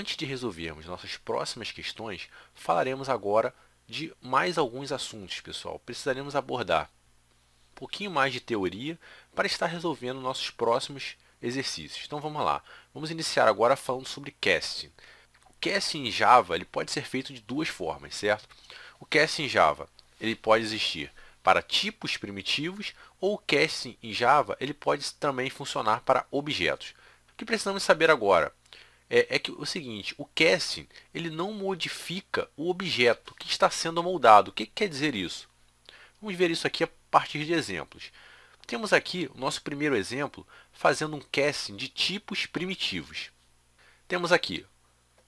Antes de resolvermos nossas próximas questões, falaremos agora de mais alguns assuntos, pessoal. Precisaremos abordar um pouquinho mais de teoria para estar resolvendo nossos próximos exercícios. Então vamos lá. Vamos iniciar agora falando sobre casting. O casting em Java ele pode ser feito de duas formas, certo? O casting em Java ele pode existir para tipos primitivos ou o casting em Java ele pode também funcionar para objetos. O que precisamos saber agora? é, é que o seguinte, o casting ele não modifica o objeto que está sendo moldado. O que, que quer dizer isso? Vamos ver isso aqui a partir de exemplos. Temos aqui o nosso primeiro exemplo fazendo um casting de tipos primitivos. Temos aqui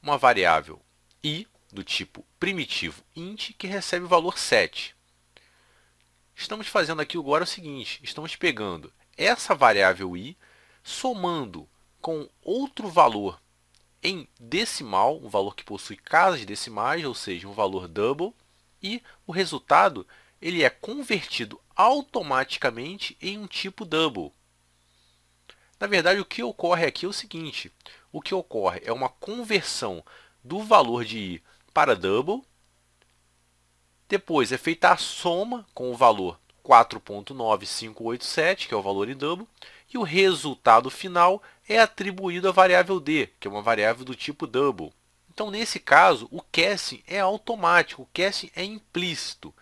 uma variável i do tipo primitivo int que recebe o valor 7. Estamos fazendo aqui agora o seguinte, estamos pegando essa variável i, somando com outro valor em decimal, um valor que possui casas decimais, ou seja, um valor double, e o resultado ele é convertido automaticamente em um tipo double. Na verdade, o que ocorre aqui é o seguinte, o que ocorre é uma conversão do valor de i para double, depois é feita a soma com o valor 4.9587, que é o valor em double, e o resultado final é atribuído à variável d, que é uma variável do tipo double. Então, nesse caso, o casting é automático, o casting é implícito.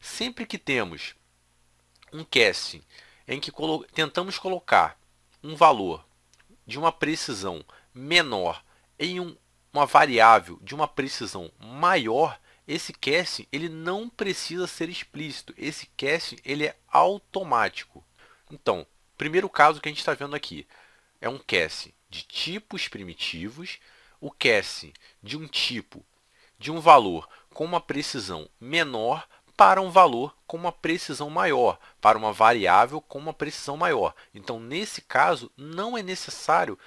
Sempre que temos um casting em que colo tentamos colocar um valor de uma precisão menor em um, uma variável de uma precisão maior, esse casting ele não precisa ser explícito. Esse casting ele é automático. Então, primeiro caso que a gente está vendo aqui, é um QS de tipos primitivos, o QS de um tipo de um valor com uma precisão menor para um valor com uma precisão maior, para uma variável com uma precisão maior. Então, nesse caso, não é necessário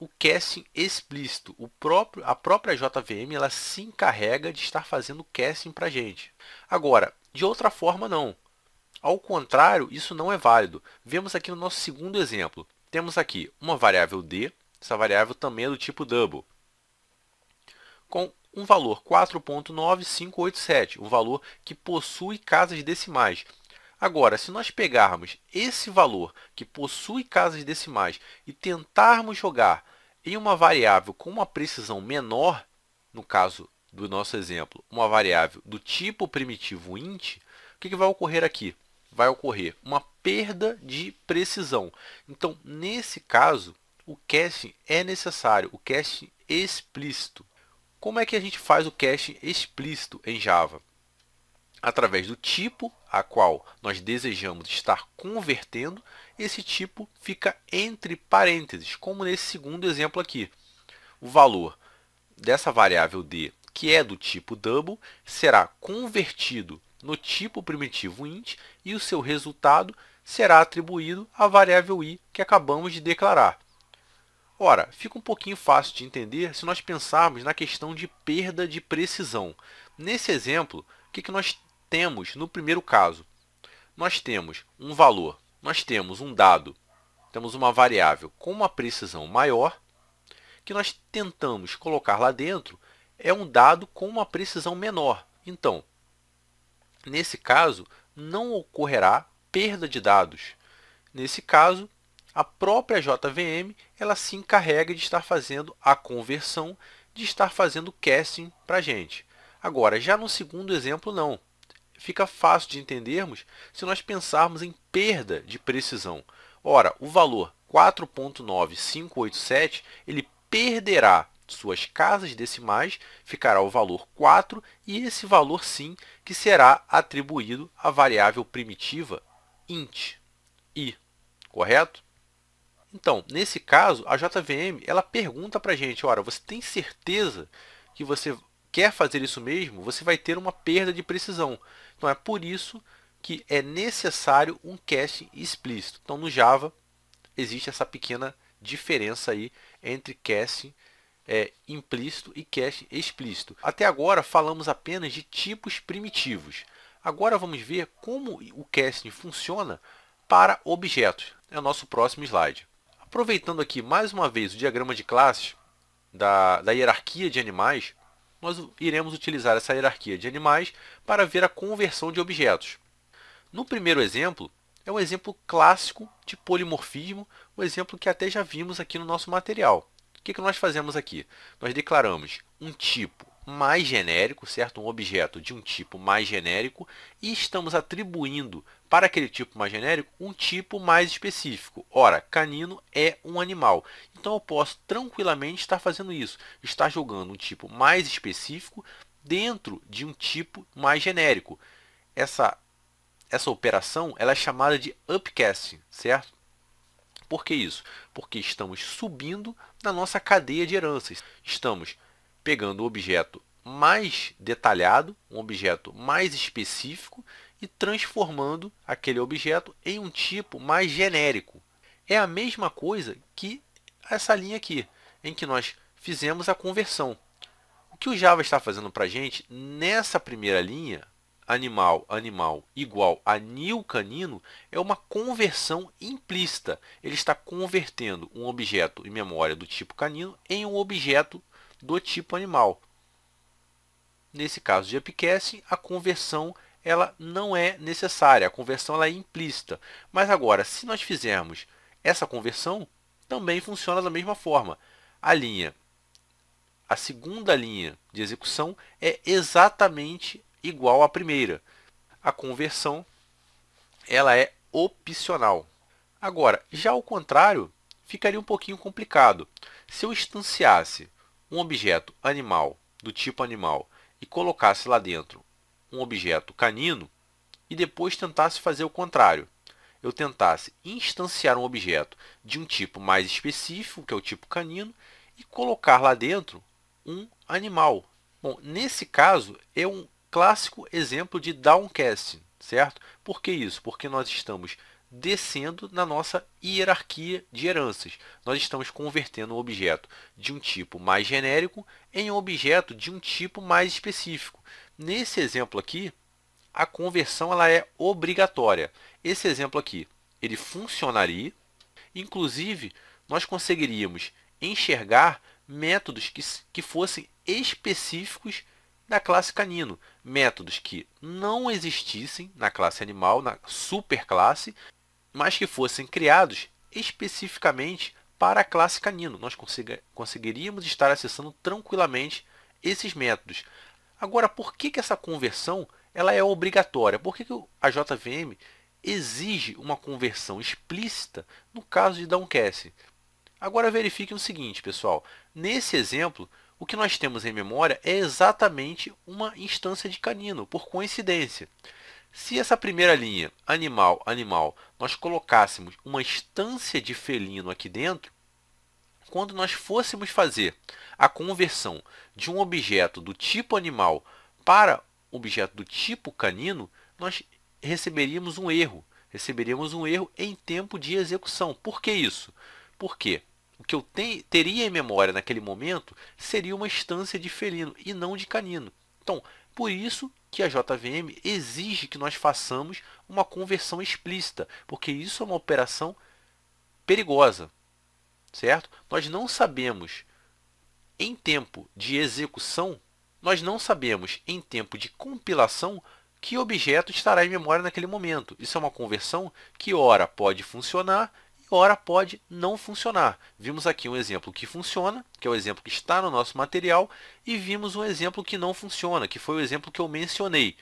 o casting explícito. O próprio, a própria JVM ela se encarrega de estar fazendo o casting para a gente. Agora, de outra forma, não. Ao contrário, isso não é válido. Vemos aqui no nosso segundo exemplo. Temos aqui uma variável d, essa variável também é do tipo double, com um valor 4.9587, um valor que possui casas decimais. Agora, se nós pegarmos esse valor que possui casas decimais e tentarmos jogar em uma variável com uma precisão menor, no caso do nosso exemplo, uma variável do tipo primitivo int, o que vai ocorrer aqui? vai ocorrer uma perda de precisão. Então, nesse caso, o caching é necessário, o caching explícito. Como é que a gente faz o caching explícito em Java? Através do tipo a qual nós desejamos estar convertendo, esse tipo fica entre parênteses, como nesse segundo exemplo aqui. O valor dessa variável d, que é do tipo double, será convertido no tipo primitivo int e o seu resultado será atribuído à variável i que acabamos de declarar. Ora, fica um pouquinho fácil de entender se nós pensarmos na questão de perda de precisão. Nesse exemplo, o que nós temos no primeiro caso? Nós temos um valor, nós temos um dado, temos uma variável com uma precisão maior, que nós tentamos colocar lá dentro é um dado com uma precisão menor. Então, Nesse caso, não ocorrerá perda de dados. Nesse caso, a própria JVM ela se encarrega de estar fazendo a conversão, de estar fazendo o casting para a gente. Agora, já no segundo exemplo, não. Fica fácil de entendermos se nós pensarmos em perda de precisão. Ora, o valor 4.9587 ele perderá suas casas decimais, ficará o valor 4 e esse valor sim que será atribuído à variável primitiva int i, correto? Então, nesse caso, a JVM ela pergunta para a gente, olha, você tem certeza que você quer fazer isso mesmo? Você vai ter uma perda de precisão. Então, é por isso que é necessário um cast explícito. Então, no Java, existe essa pequena diferença aí entre cast e é, implícito e cache explícito. Até agora falamos apenas de tipos primitivos. Agora vamos ver como o caching funciona para objetos. É o nosso próximo slide. Aproveitando aqui mais uma vez o diagrama de classes da, da hierarquia de animais, nós iremos utilizar essa hierarquia de animais para ver a conversão de objetos. No primeiro exemplo, é um exemplo clássico de polimorfismo, um exemplo que até já vimos aqui no nosso material que, que nós fazemos aqui? Nós declaramos um tipo mais genérico, certo? Um objeto de um tipo mais genérico e estamos atribuindo para aquele tipo mais genérico um tipo mais específico. Ora, canino é um animal. Então eu posso tranquilamente estar fazendo isso, estar jogando um tipo mais específico dentro de um tipo mais genérico. Essa essa operação ela é chamada de upcasting, certo? Por que isso? Porque estamos subindo na nossa cadeia de heranças. Estamos pegando o objeto mais detalhado, um objeto mais específico e transformando aquele objeto em um tipo mais genérico. É a mesma coisa que essa linha aqui, em que nós fizemos a conversão. O que o Java está fazendo para a gente nessa primeira linha animal, animal igual a nil canino é uma conversão implícita. Ele está convertendo um objeto em memória do tipo canino em um objeto do tipo animal. Nesse caso de upcasting, a conversão ela não é necessária, a conversão ela é implícita. Mas agora, se nós fizermos essa conversão, também funciona da mesma forma. A linha a segunda linha de execução é exatamente igual à primeira. A conversão ela é opcional. Agora, já o contrário, ficaria um pouquinho complicado. Se eu instanciasse um objeto animal do tipo animal e colocasse lá dentro um objeto canino e depois tentasse fazer o contrário. Eu tentasse instanciar um objeto de um tipo mais específico, que é o tipo canino, e colocar lá dentro um animal. Bom, nesse caso, eu é clássico exemplo de downcasting, certo? Por que isso? Porque nós estamos descendo na nossa hierarquia de heranças. Nós estamos convertendo um objeto de um tipo mais genérico em um objeto de um tipo mais específico. Nesse exemplo aqui, a conversão ela é obrigatória. Esse exemplo aqui, ele funcionaria, inclusive nós conseguiríamos enxergar métodos que, que fossem específicos da classe canino métodos que não existissem na classe animal, na superclasse, mas que fossem criados especificamente para a classe canino. Nós conseguiríamos estar acessando tranquilamente esses métodos. Agora, por que, que essa conversão ela é obrigatória? Por que, que a JVM exige uma conversão explícita no caso de downcast? Agora verifiquem o seguinte, pessoal. Nesse exemplo, o que nós temos em memória é exatamente uma instância de canino, por coincidência. Se essa primeira linha, animal, animal, nós colocássemos uma instância de felino aqui dentro, quando nós fôssemos fazer a conversão de um objeto do tipo animal para objeto do tipo canino, nós receberíamos um erro. Receberíamos um erro em tempo de execução. Por que isso? Porque o que eu te, teria em memória naquele momento seria uma instância de felino e não de canino. Então, por isso que a JVM exige que nós façamos uma conversão explícita, porque isso é uma operação perigosa, certo? Nós não sabemos em tempo de execução, nós não sabemos em tempo de compilação que objeto estará em memória naquele momento. Isso é uma conversão que ora pode funcionar ora pode não funcionar. Vimos aqui um exemplo que funciona, que é o exemplo que está no nosso material, e vimos um exemplo que não funciona, que foi o exemplo que eu mencionei.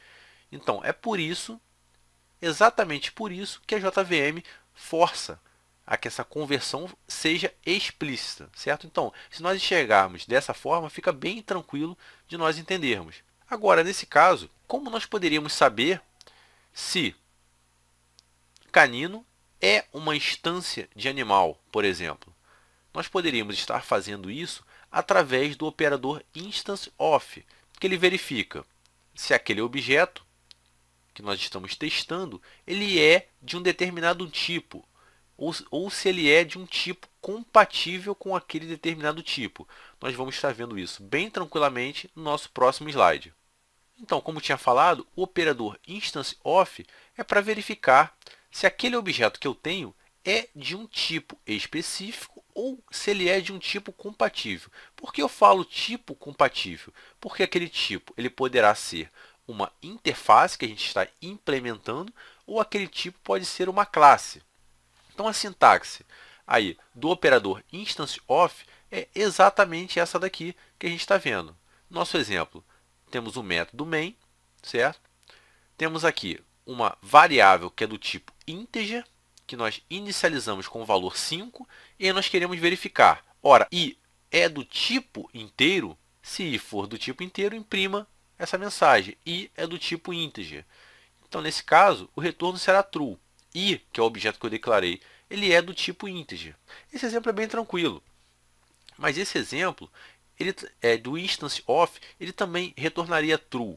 Então, é por isso, exatamente por isso, que a JVM força a que essa conversão seja explícita, certo? Então, se nós enxergarmos dessa forma, fica bem tranquilo de nós entendermos. Agora, nesse caso, como nós poderíamos saber se canino é uma instância de animal, por exemplo. Nós poderíamos estar fazendo isso através do operador instance of, que ele verifica se aquele objeto que nós estamos testando, ele é de um determinado tipo, ou, ou se ele é de um tipo compatível com aquele determinado tipo. Nós vamos estar vendo isso bem tranquilamente no nosso próximo slide. Então, como tinha falado, o operador instance of é para verificar se aquele objeto que eu tenho é de um tipo específico ou se ele é de um tipo compatível. Por que eu falo tipo compatível? Porque aquele tipo ele poderá ser uma interface que a gente está implementando ou aquele tipo pode ser uma classe. Então, a sintaxe aí do operador instance of é exatamente essa daqui que a gente está vendo. Nosso exemplo, temos o método main, certo? Temos aqui uma variável que é do tipo integer, que nós inicializamos com o valor 5, e nós queremos verificar, ora, i é do tipo inteiro? Se i for do tipo inteiro, imprima essa mensagem, i é do tipo integer. Então, nesse caso, o retorno será true. i, que é o objeto que eu declarei, ele é do tipo integer. Esse exemplo é bem tranquilo, mas esse exemplo ele, é, do instance of, ele também retornaria true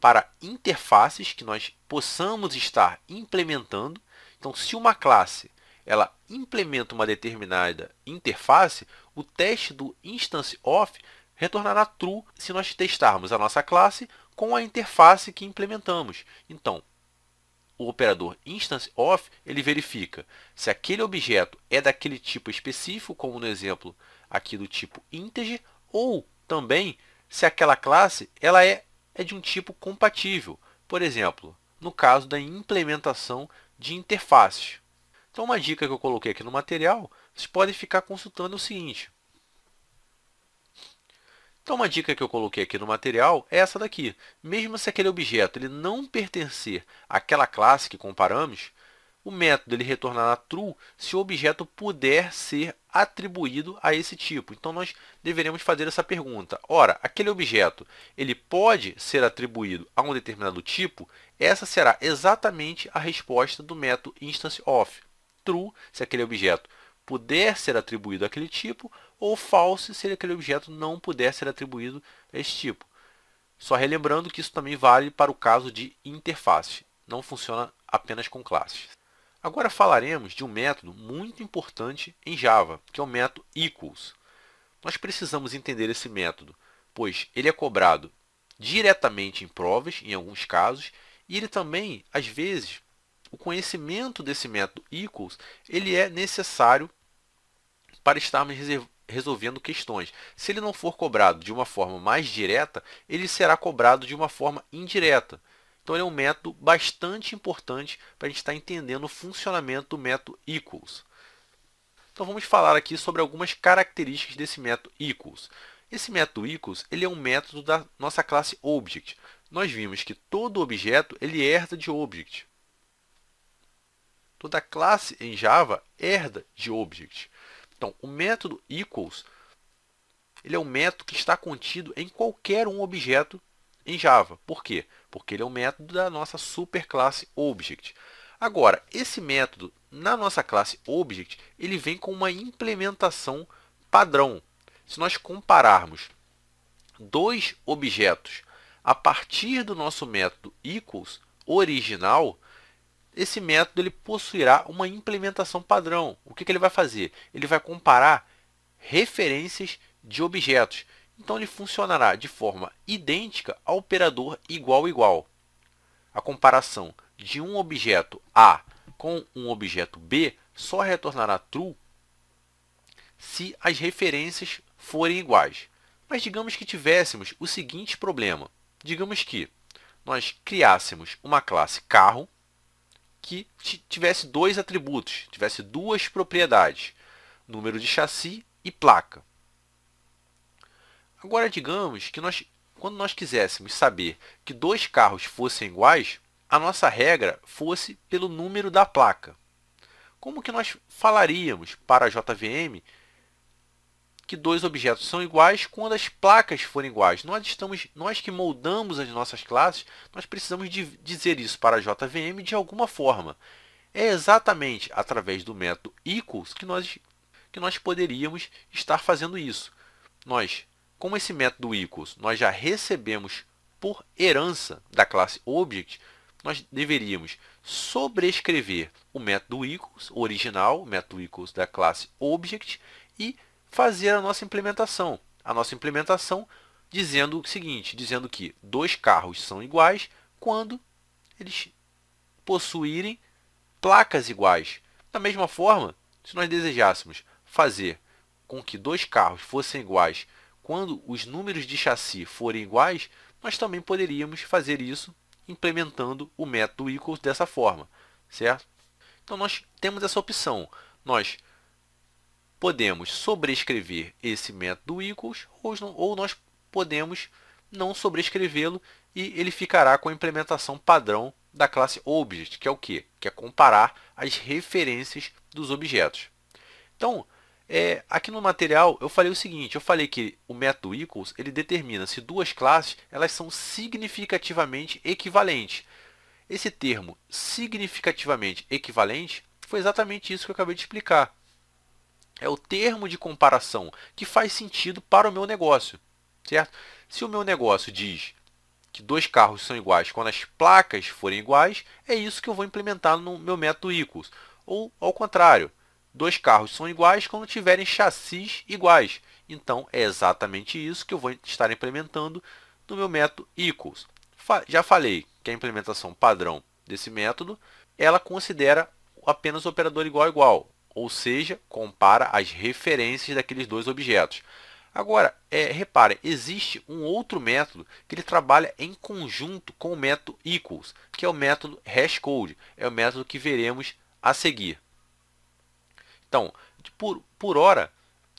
para interfaces que nós possamos estar implementando. Então, se uma classe ela implementa uma determinada interface, o teste do instance of retornará true se nós testarmos a nossa classe com a interface que implementamos. Então, o operador instance of ele verifica se aquele objeto é daquele tipo específico, como no exemplo aqui do tipo integer, ou também se aquela classe ela é é de um tipo compatível, por exemplo, no caso da implementação de interfaces. Então, uma dica que eu coloquei aqui no material, vocês podem ficar consultando o seguinte. Então, uma dica que eu coloquei aqui no material é essa daqui. Mesmo se aquele objeto ele não pertencer àquela classe que comparamos, o método ele retornará true se o objeto puder ser atribuído a esse tipo. Então, nós deveremos fazer essa pergunta. Ora, aquele objeto ele pode ser atribuído a um determinado tipo? Essa será exatamente a resposta do método instance of. True se aquele objeto puder ser atribuído àquele tipo, ou false se aquele objeto não puder ser atribuído a esse tipo. Só relembrando que isso também vale para o caso de interface, não funciona apenas com classes. Agora falaremos de um método muito importante em Java, que é o método equals. Nós precisamos entender esse método, pois ele é cobrado diretamente em provas, em alguns casos, e ele também, às vezes, o conhecimento desse método equals, ele é necessário para estarmos resolvendo questões. Se ele não for cobrado de uma forma mais direta, ele será cobrado de uma forma indireta. Então ele é um método bastante importante para a gente estar tá entendendo o funcionamento do método equals. Então vamos falar aqui sobre algumas características desse método equals. Esse método equals ele é um método da nossa classe object. Nós vimos que todo objeto ele herda de object. Toda classe em Java herda de object. Então, o método equals ele é um método que está contido em qualquer um objeto em Java. Por quê? Porque ele é um método da nossa superclasse Object. Agora, esse método na nossa classe Object, ele vem com uma implementação padrão. Se nós compararmos dois objetos a partir do nosso método equals original, esse método ele possuirá uma implementação padrão. O que, que ele vai fazer? Ele vai comparar referências de objetos. Então ele funcionará de forma idêntica ao operador igual igual. A comparação de um objeto A com um objeto B só retornará true se as referências forem iguais. Mas digamos que tivéssemos o seguinte problema. Digamos que nós criássemos uma classe carro que tivesse dois atributos, tivesse duas propriedades, número de chassi e placa. Agora, digamos que nós, quando nós quiséssemos saber que dois carros fossem iguais, a nossa regra fosse pelo número da placa. Como que nós falaríamos para a JVM que dois objetos são iguais quando as placas forem iguais? Nós estamos, nós que moldamos as nossas classes, nós precisamos dizer isso para a JVM de alguma forma. É exatamente através do método equals que nós, que nós poderíamos estar fazendo isso. Nós como esse método equals, nós já recebemos por herança da classe object, nós deveríamos sobrescrever o método equals original, o método equals da classe object, e fazer a nossa implementação. A nossa implementação dizendo o seguinte, dizendo que dois carros são iguais quando eles possuírem placas iguais. Da mesma forma, se nós desejássemos fazer com que dois carros fossem iguais quando os números de chassi forem iguais, nós também poderíamos fazer isso implementando o método equals dessa forma, certo? Então, nós temos essa opção. Nós podemos sobrescrever esse método equals ou nós podemos não sobrescrevê-lo e ele ficará com a implementação padrão da classe Object, que é o quê? Que é comparar as referências dos objetos. Então, é, aqui no material eu falei o seguinte, eu falei que o método equals ele determina se duas classes elas são significativamente equivalentes. Esse termo significativamente equivalente foi exatamente isso que eu acabei de explicar. É o termo de comparação que faz sentido para o meu negócio, certo? Se o meu negócio diz que dois carros são iguais quando as placas forem iguais, é isso que eu vou implementar no meu método equals. Ou ao contrário, Dois carros são iguais quando tiverem chassis iguais. Então, é exatamente isso que eu vou estar implementando no meu método equals. Já falei que a implementação padrão desse método, ela considera apenas o operador igual a igual, ou seja, compara as referências daqueles dois objetos. Agora, é, repare, existe um outro método que ele trabalha em conjunto com o método equals, que é o método hashcode, é o método que veremos a seguir. Então, por, por hora,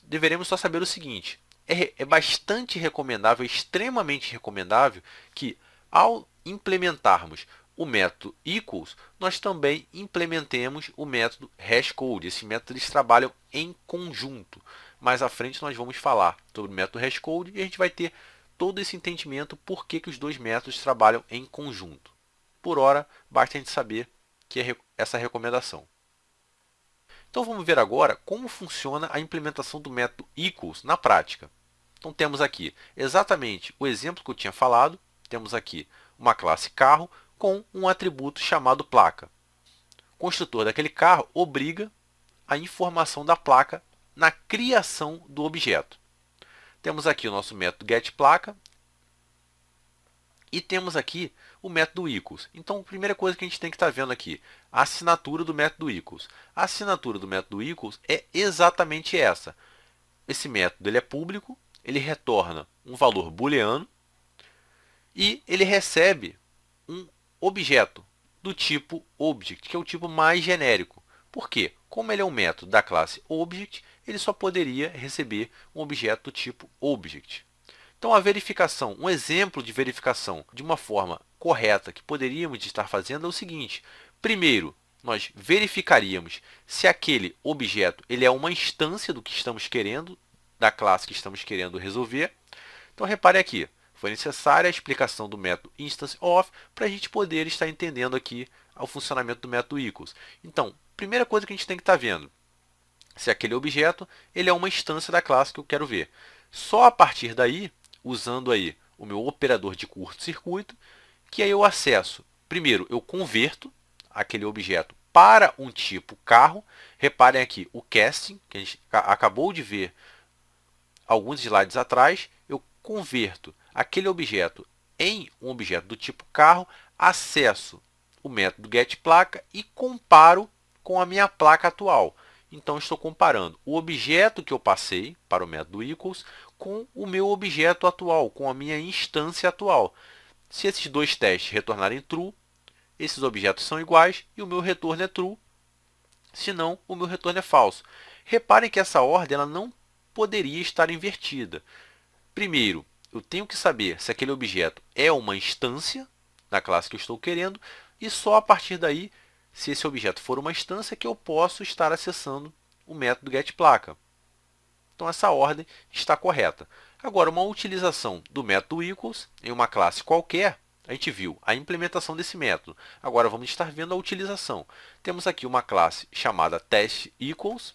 deveremos só saber o seguinte: é, é bastante recomendável, extremamente recomendável, que ao implementarmos o método equals, nós também implementemos o método hashcode. Esse método eles trabalham em conjunto. Mais à frente nós vamos falar sobre o método hashcode e a gente vai ter todo esse entendimento por que, que os dois métodos trabalham em conjunto. Por hora, basta a gente saber que é essa recomendação. Então vamos ver agora como funciona a implementação do método equals na prática. Então temos aqui exatamente o exemplo que eu tinha falado, temos aqui uma classe carro com um atributo chamado placa. O construtor daquele carro obriga a informação da placa na criação do objeto. Temos aqui o nosso método getPlaca, e temos aqui o método equals. Então, a primeira coisa que a gente tem que estar tá vendo aqui, a assinatura do método equals. A assinatura do método equals é exatamente essa. Esse método ele é público, ele retorna um valor booleano e ele recebe um objeto do tipo object, que é o tipo mais genérico. Por quê? Como ele é um método da classe object, ele só poderia receber um objeto do tipo object. Então, a verificação, um exemplo de verificação de uma forma correta que poderíamos estar fazendo é o seguinte. Primeiro, nós verificaríamos se aquele objeto ele é uma instância do que estamos querendo, da classe que estamos querendo resolver. Então, repare aqui, foi necessária a explicação do método instance of para a gente poder estar entendendo aqui o funcionamento do método equals. Então, primeira coisa que a gente tem que estar vendo, se aquele objeto ele é uma instância da classe que eu quero ver. Só a partir daí usando aí o meu operador de curto-circuito, que aí eu acesso, primeiro, eu converto aquele objeto para um tipo carro. Reparem aqui o casting, que a gente acabou de ver alguns slides atrás, eu converto aquele objeto em um objeto do tipo carro, acesso o método getPlaca e comparo com a minha placa atual. Então, estou comparando o objeto que eu passei para o método equals com o meu objeto atual, com a minha instância atual. Se esses dois testes retornarem true, esses objetos são iguais e o meu retorno é true, senão o meu retorno é falso. Reparem que essa ordem ela não poderia estar invertida. Primeiro, eu tenho que saber se aquele objeto é uma instância da classe que eu estou querendo e só a partir daí, se esse objeto for uma instância, que eu posso estar acessando o método getPlaca. Então essa ordem está correta. Agora, uma utilização do método equals em uma classe qualquer, a gente viu a implementação desse método. Agora vamos estar vendo a utilização. Temos aqui uma classe chamada TestEquals equals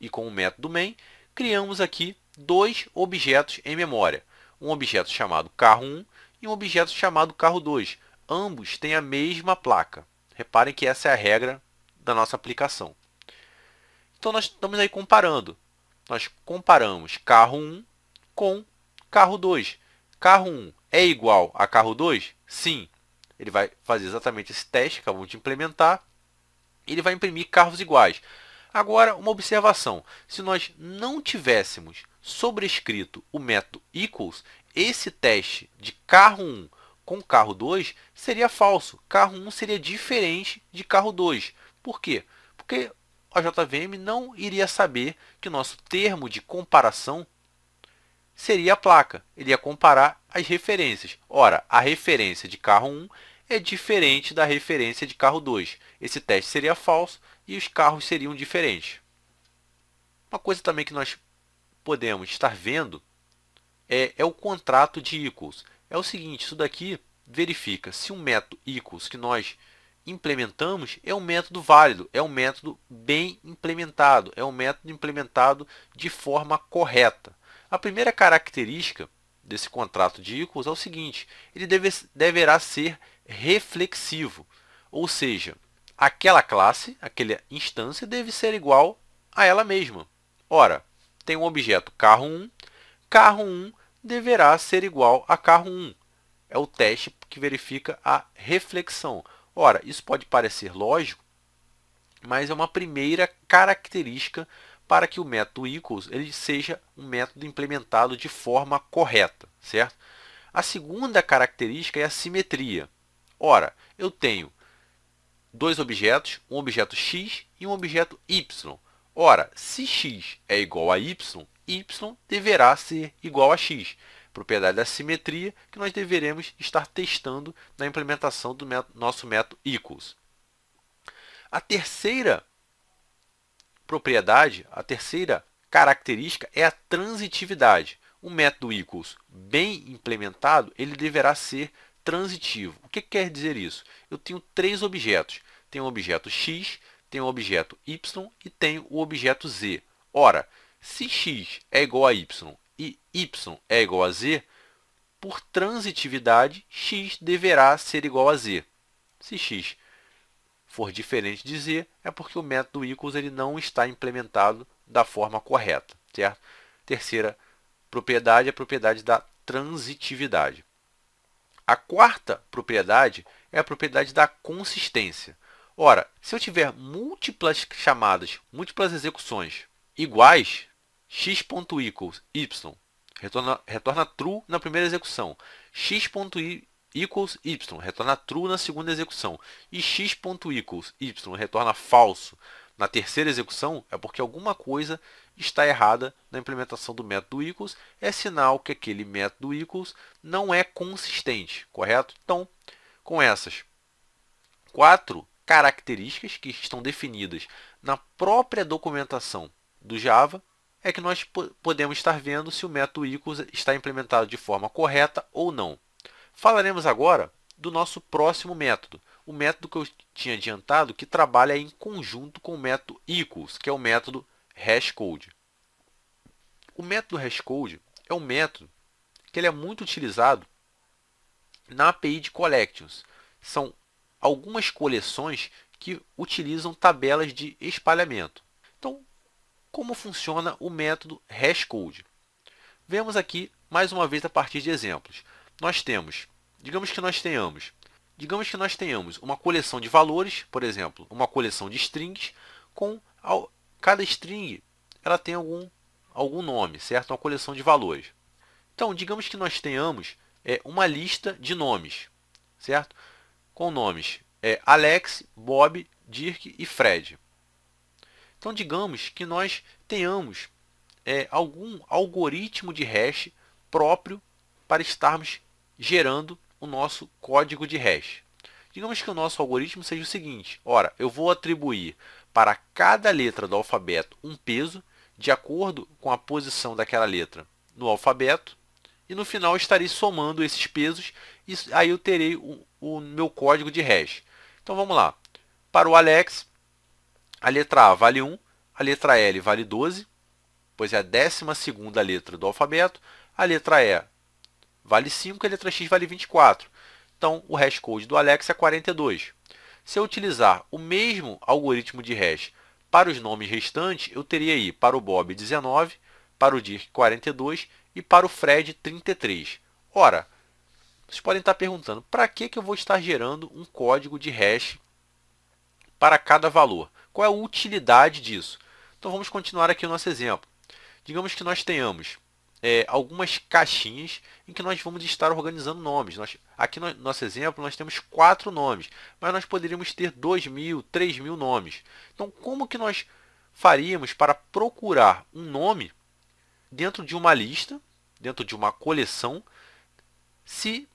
e com o método main criamos aqui dois objetos em memória. Um objeto chamado carro 1 e um objeto chamado carro 2. Ambos têm a mesma placa. Reparem que essa é a regra da nossa aplicação. Então, nós estamos aí comparando nós comparamos carro 1 com carro 2. Carro 1 é igual a carro 2? Sim. Ele vai fazer exatamente esse teste que acabamos de implementar. Ele vai imprimir carros iguais. Agora, uma observação. Se nós não tivéssemos sobrescrito o método equals, esse teste de carro 1 com carro 2 seria falso. Carro 1 seria diferente de carro 2. Por quê? Porque a JVM não iria saber que o nosso termo de comparação seria a placa. Ele ia comparar as referências. Ora, a referência de carro 1 é diferente da referência de carro 2. Esse teste seria falso e os carros seriam diferentes. Uma coisa também que nós podemos estar vendo é, é o contrato de equals. É o seguinte, isso daqui verifica se um método equals que nós implementamos é um método válido, é um método bem implementado, é um método implementado de forma correta. A primeira característica desse contrato de equals é o seguinte, ele deve, deverá ser reflexivo, ou seja, aquela classe, aquela instância deve ser igual a ela mesma. Ora, tem um objeto carro 1, carro 1 deverá ser igual a carro 1. É o teste que verifica a reflexão. Ora, isso pode parecer lógico, mas é uma primeira característica para que o método equals ele seja um método implementado de forma correta, certo? A segunda característica é a simetria. Ora, eu tenho dois objetos, um objeto x e um objeto y. Ora, se x é igual a y, y deverá ser igual a x propriedade da simetria que nós deveremos estar testando na implementação do nosso método equals. A terceira propriedade, a terceira característica é a transitividade. Um método equals bem implementado, ele deverá ser transitivo. O que quer dizer isso? Eu tenho três objetos. Tenho o objeto x, tenho o objeto y e tenho o objeto z. Ora, se x é igual a y e y é igual a z, por transitividade, x deverá ser igual a z. Se x for diferente de z, é porque o método equals ele não está implementado da forma correta. Certo? Terceira propriedade é a propriedade da transitividade. A quarta propriedade é a propriedade da consistência. Ora, se eu tiver múltiplas chamadas, múltiplas execuções iguais, x.equals y retorna, retorna true na primeira execução, x.equals y retorna true na segunda execução e x.equals y retorna falso na terceira execução, é porque alguma coisa está errada na implementação do método equals, é sinal que aquele método equals não é consistente, correto? Então, com essas quatro características que estão definidas na própria documentação do Java, é que nós podemos estar vendo se o método equals está implementado de forma correta ou não. Falaremos agora do nosso próximo método, o método que eu tinha adiantado que trabalha em conjunto com o método equals, que é o método hashcode. O método hashcode é um método que ele é muito utilizado na API de collections. São algumas coleções que utilizam tabelas de espalhamento como funciona o método hashcode. Vemos aqui mais uma vez a partir de exemplos. Nós temos, digamos que nós tenhamos, digamos que nós tenhamos uma coleção de valores, por exemplo, uma coleção de strings com ao, cada string ela tem algum algum nome, certo? Uma coleção de valores. Então, digamos que nós tenhamos é, uma lista de nomes, certo? Com nomes é, Alex, Bob, Dirk e Fred. Então, digamos que nós tenhamos é, algum algoritmo de hash próprio para estarmos gerando o nosso código de hash. Digamos que o nosso algoritmo seja o seguinte, ora, eu vou atribuir para cada letra do alfabeto um peso de acordo com a posição daquela letra no alfabeto e no final estarei somando esses pesos e aí eu terei o, o meu código de hash. Então vamos lá, para o Alex a letra A vale 1, a letra L vale 12, pois é a 12 letra do alfabeto. A letra E vale 5 e a letra X vale 24. Então, o hash code do Alex é 42. Se eu utilizar o mesmo algoritmo de hash para os nomes restantes, eu teria aí para o Bob 19, para o Dirk 42 e para o Fred 33. Ora, vocês podem estar perguntando, para que, que eu vou estar gerando um código de hash para cada valor? Qual é a utilidade disso? Então vamos continuar aqui o nosso exemplo. Digamos que nós tenhamos é, algumas caixinhas em que nós vamos estar organizando nomes. Nós, aqui no nosso exemplo, nós temos quatro nomes, mas nós poderíamos ter 2 mil, 3 mil nomes. Então, como que nós faríamos para procurar um nome dentro de uma lista, dentro de uma coleção, se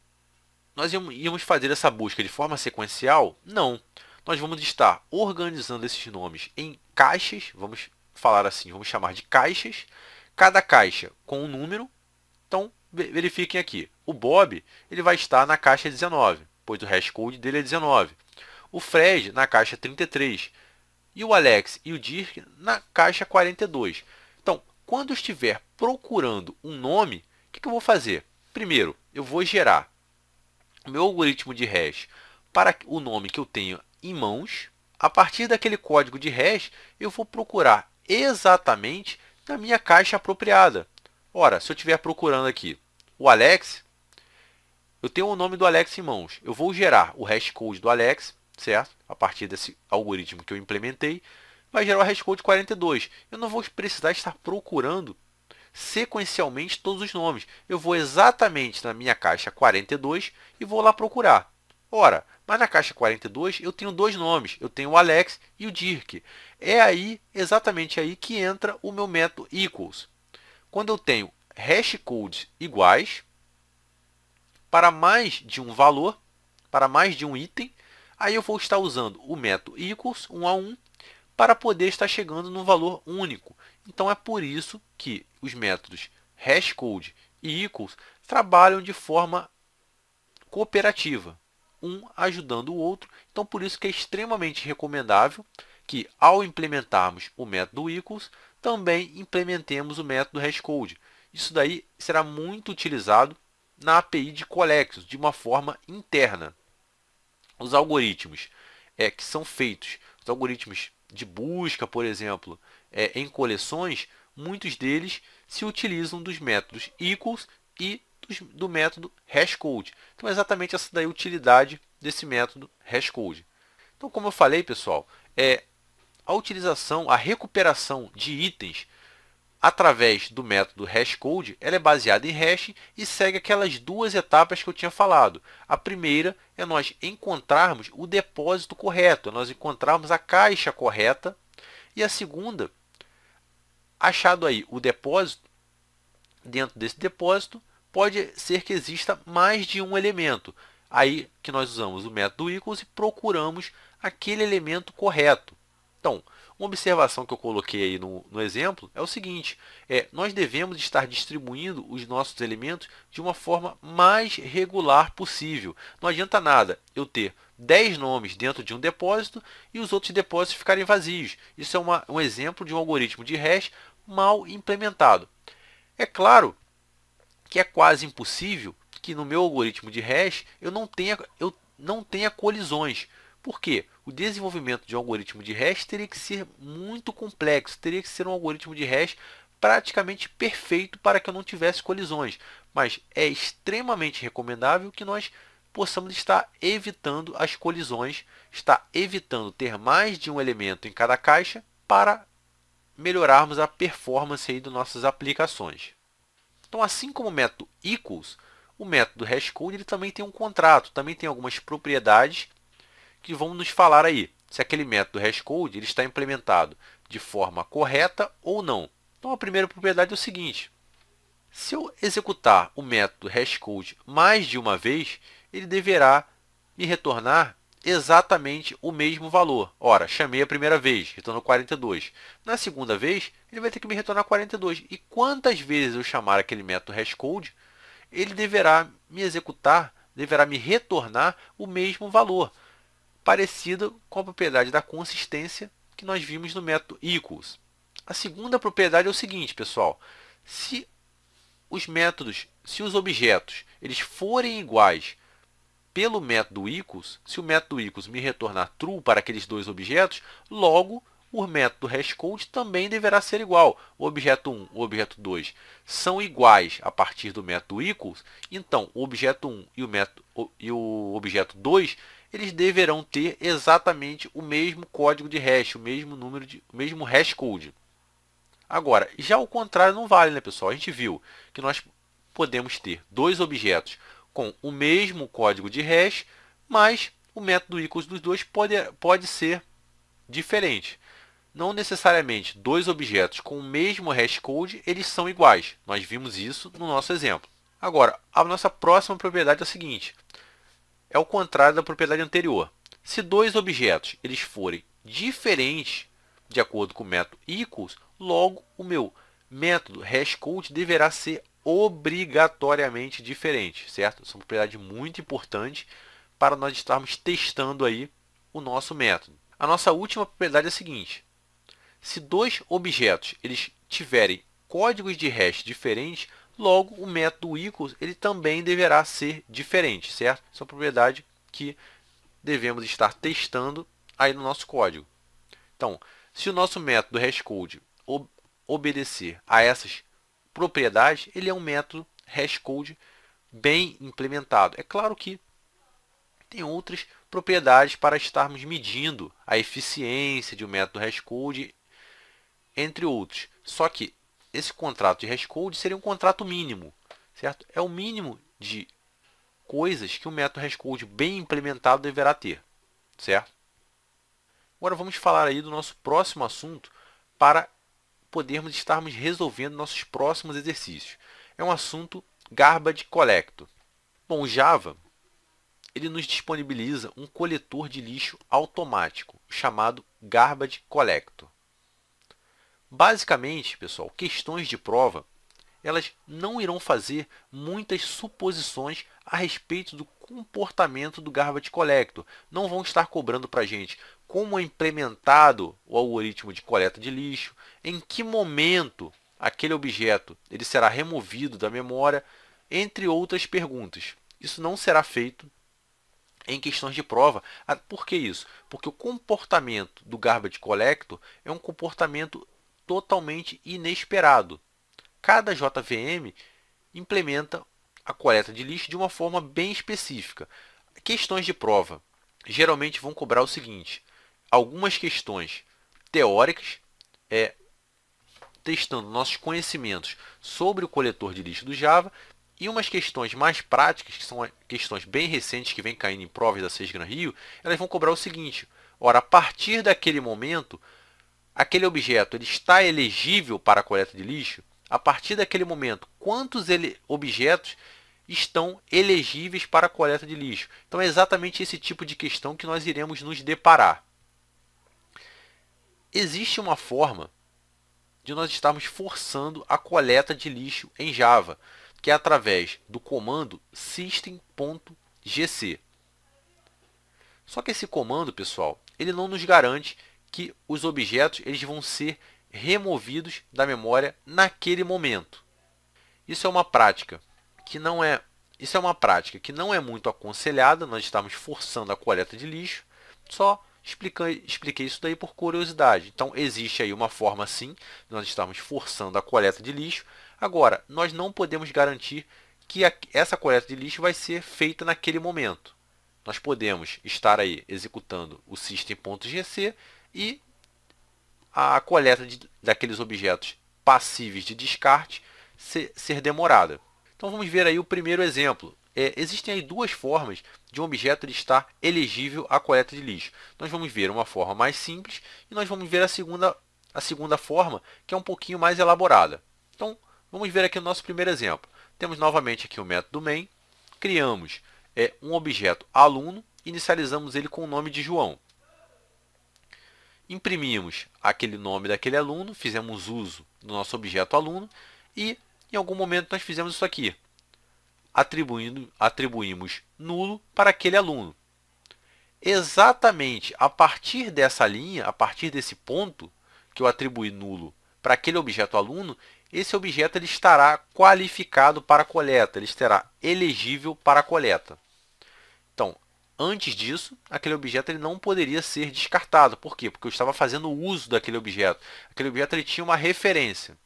nós íamos fazer essa busca de forma sequencial? Não. Nós vamos estar organizando esses nomes em caixas, vamos falar assim, vamos chamar de caixas, cada caixa com um número. Então, verifiquem aqui. O Bob ele vai estar na caixa 19, pois o hash code dele é 19. O Fred na caixa 33. E o Alex e o Dirk na caixa 42. Então, quando estiver procurando um nome, o que, que eu vou fazer? Primeiro, eu vou gerar o meu algoritmo de hash para o nome que eu tenho em mãos. A partir daquele código de hash, eu vou procurar exatamente na minha caixa apropriada. Ora, se eu estiver procurando aqui o Alex, eu tenho o nome do Alex em mãos. Eu vou gerar o hashcode do Alex, certo? A partir desse algoritmo que eu implementei, vai gerar o hashcode 42. Eu não vou precisar estar procurando sequencialmente todos os nomes. Eu vou exatamente na minha caixa 42 e vou lá procurar. Ora, mas na caixa 42 eu tenho dois nomes, eu tenho o Alex e o Dirk. É aí, exatamente aí, que entra o meu método equals. Quando eu tenho hash codes iguais, para mais de um valor, para mais de um item, aí eu vou estar usando o método equals, 1 a 1, para poder estar chegando num valor único. Então, é por isso que os métodos hashcode e equals trabalham de forma cooperativa um ajudando o outro. Então, por isso que é extremamente recomendável que, ao implementarmos o método equals, também implementemos o método hashcode. Isso daí será muito utilizado na API de Collections, de uma forma interna. Os algoritmos é, que são feitos, os algoritmos de busca, por exemplo, é, em coleções, muitos deles se utilizam dos métodos equals e do, método método hashcode. Então, é exatamente essa daí a utilidade desse método hashcode. Então, como eu falei, pessoal, é a utilização, a recuperação de itens através do método hashcode, ela é baseada em hash e segue aquelas duas etapas que eu tinha falado. A primeira é nós encontrarmos o depósito correto, é nós encontrarmos a caixa correta. E a segunda, achado aí o depósito, dentro desse depósito, pode ser que exista mais de um elemento. Aí que nós usamos o método equals e procuramos aquele elemento correto. Então, uma observação que eu coloquei aí no, no exemplo é o seguinte, é, nós devemos estar distribuindo os nossos elementos de uma forma mais regular possível. Não adianta nada eu ter 10 nomes dentro de um depósito e os outros depósitos ficarem vazios. Isso é uma, um exemplo de um algoritmo de hash mal implementado. É claro que é quase impossível que no meu algoritmo de hash eu não tenha, eu não tenha colisões. Por quê? O desenvolvimento de um algoritmo de hash teria que ser muito complexo, teria que ser um algoritmo de hash praticamente perfeito para que eu não tivesse colisões, mas é extremamente recomendável que nós possamos estar evitando as colisões, estar evitando ter mais de um elemento em cada caixa para melhorarmos a performance aí das nossas aplicações. Então, assim como o método equals, o método hashcode ele também tem um contrato, também tem algumas propriedades que vão nos falar aí se aquele método hashcode ele está implementado de forma correta ou não. Então, a primeira propriedade é o seguinte, se eu executar o método hashcode mais de uma vez, ele deverá me retornar exatamente o mesmo valor. Ora, chamei a primeira vez, retornou 42. Na segunda vez, ele vai ter que me retornar 42. E quantas vezes eu chamar aquele método hashcode, ele deverá me executar, deverá me retornar o mesmo valor, parecido com a propriedade da consistência que nós vimos no método equals. A segunda propriedade é o seguinte, pessoal. Se os métodos, se os objetos, eles forem iguais pelo método equals, se o método equals me retornar true para aqueles dois objetos, logo o método hashCode também deverá ser igual. O objeto 1 o objeto 2 são iguais a partir do método equals, então o objeto 1 e o, método, e o objeto 2 eles deverão ter exatamente o mesmo código de hash, o mesmo número de, o mesmo hashcode. Agora, já o contrário não vale, né, pessoal? A gente viu que nós podemos ter dois objetos com o mesmo código de hash, mas o método equals dos dois pode, pode ser diferente. Não necessariamente dois objetos com o mesmo hash code eles são iguais. Nós vimos isso no nosso exemplo. Agora, a nossa próxima propriedade é a seguinte. É o contrário da propriedade anterior. Se dois objetos eles forem diferentes de acordo com o método equals, logo o meu método hashCode deverá ser obrigatoriamente diferente, certo? Isso é uma propriedade muito importante para nós estarmos testando aí o nosso método. A nossa última propriedade é a seguinte: se dois objetos eles tiverem códigos de hash diferentes, logo o método equals ele também deverá ser diferente, certo? Isso é uma propriedade que devemos estar testando aí no nosso código. Então, se o nosso método hashcode obedecer a essas propriedade, ele é um método hashcode bem implementado. É claro que tem outras propriedades para estarmos medindo a eficiência de um método hashcode, entre outros. Só que esse contrato de hashcode seria um contrato mínimo, certo? É o mínimo de coisas que um método hashcode bem implementado deverá ter, certo? Agora vamos falar aí do nosso próximo assunto para podermos estarmos resolvendo nossos próximos exercícios. É um assunto garbage collector. Bom, o Java ele nos disponibiliza um coletor de lixo automático chamado garbage collector. Basicamente, pessoal, questões de prova elas não irão fazer muitas suposições a respeito do comportamento do garbage collector. Não vão estar cobrando para a gente como é implementado o algoritmo de coleta de lixo, em que momento aquele objeto ele será removido da memória, entre outras perguntas. Isso não será feito em questões de prova. Ah, por que isso? Porque o comportamento do garbage collector é um comportamento totalmente inesperado. Cada JVM implementa a coleta de lixo de uma forma bem específica. Questões de prova geralmente vão cobrar o seguinte: algumas questões teóricas, é, testando nossos conhecimentos sobre o coletor de lixo do Java, e umas questões mais práticas, que são questões bem recentes que vêm caindo em provas da Gran Rio, elas vão cobrar o seguinte: ora, a partir daquele momento, aquele objeto ele está elegível para a coleta de lixo? a partir daquele momento, quantos ele, objetos estão elegíveis para a coleta de lixo. Então é exatamente esse tipo de questão que nós iremos nos deparar. Existe uma forma de nós estarmos forçando a coleta de lixo em Java, que é através do comando system.gc. Só que esse comando, pessoal, ele não nos garante que os objetos eles vão ser removidos da memória naquele momento. Isso é uma prática que não é isso é uma prática que não é muito aconselhada, nós estamos forçando a coleta de lixo, só expliquei, expliquei isso daí por curiosidade. Então, existe aí uma forma sim, nós estamos forçando a coleta de lixo. Agora, nós não podemos garantir que a, essa coleta de lixo vai ser feita naquele momento. Nós podemos estar aí executando o system.gc e a coleta de, daqueles objetos passíveis de descarte ser, ser demorada. Então vamos ver aí o primeiro exemplo. É, existem aí duas formas de um objeto estar elegível à coleta de lixo. Nós vamos ver uma forma mais simples e nós vamos ver a segunda, a segunda forma, que é um pouquinho mais elaborada. Então, vamos ver aqui o nosso primeiro exemplo. Temos novamente aqui o método main, criamos é, um objeto aluno, inicializamos ele com o nome de João imprimimos aquele nome daquele aluno, fizemos uso do nosso objeto aluno e em algum momento nós fizemos isso aqui, atribuindo, atribuímos nulo para aquele aluno. Exatamente a partir dessa linha, a partir desse ponto que eu atribuí nulo para aquele objeto aluno, esse objeto ele estará qualificado para coleta, ele estará elegível para coleta. Antes disso, aquele objeto ele não poderia ser descartado. Por quê? Porque eu estava fazendo uso daquele objeto. Aquele objeto ele tinha uma referência.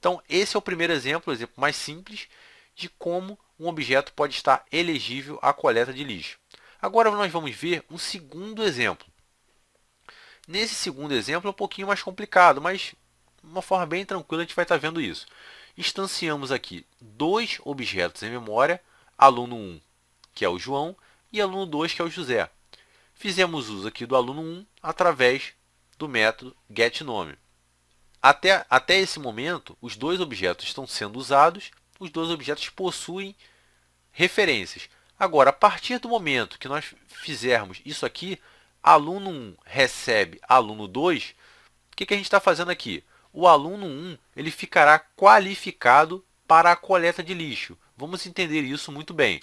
Então, esse é o primeiro exemplo, o exemplo mais simples, de como um objeto pode estar elegível à coleta de lixo. Agora nós vamos ver um segundo exemplo. Nesse segundo exemplo é um pouquinho mais complicado, mas de uma forma bem tranquila a gente vai estar vendo isso. Instanciamos aqui dois objetos em memória, aluno 1, que é o João, e aluno 2, que é o José. Fizemos uso aqui do aluno 1 através do método getNome. Até, até esse momento, os dois objetos estão sendo usados, os dois objetos possuem referências. Agora, a partir do momento que nós fizermos isso aqui, aluno 1 recebe aluno 2, o que, que a gente está fazendo aqui? O aluno 1 ele ficará qualificado para a coleta de lixo. Vamos entender isso muito bem.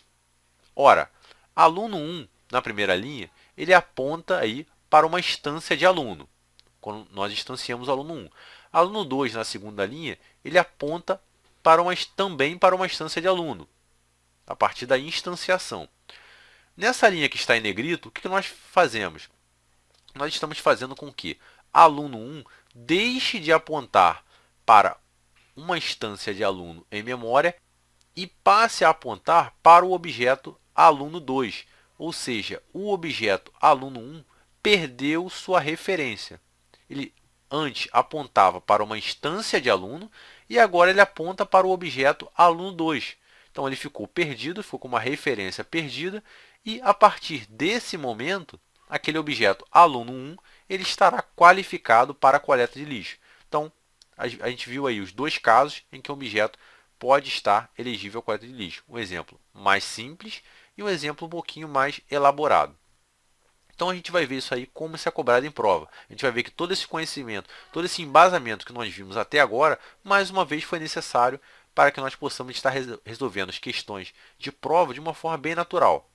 Ora, Aluno 1, na primeira linha, ele aponta aí para uma instância de aluno, quando nós instanciamos aluno 1. Aluno 2, na segunda linha, ele aponta para uma, também para uma instância de aluno, a partir da instanciação. Nessa linha que está em negrito, o que nós fazemos? Nós estamos fazendo com que aluno 1 deixe de apontar para uma instância de aluno em memória e passe a apontar para o objeto aluno 2, ou seja, o objeto aluno 1 perdeu sua referência. Ele antes apontava para uma instância de aluno e agora ele aponta para o objeto aluno 2. Então ele ficou perdido, ficou com uma referência perdida e a partir desse momento, aquele objeto aluno 1, ele estará qualificado para a coleta de lixo. Então, a gente viu aí os dois casos em que um objeto pode estar elegível à coleta de lixo. Um exemplo mais simples um exemplo um pouquinho mais elaborado. Então a gente vai ver isso aí como isso é cobrado em prova. A gente vai ver que todo esse conhecimento, todo esse embasamento que nós vimos até agora, mais uma vez foi necessário para que nós possamos estar resolvendo as questões de prova de uma forma bem natural.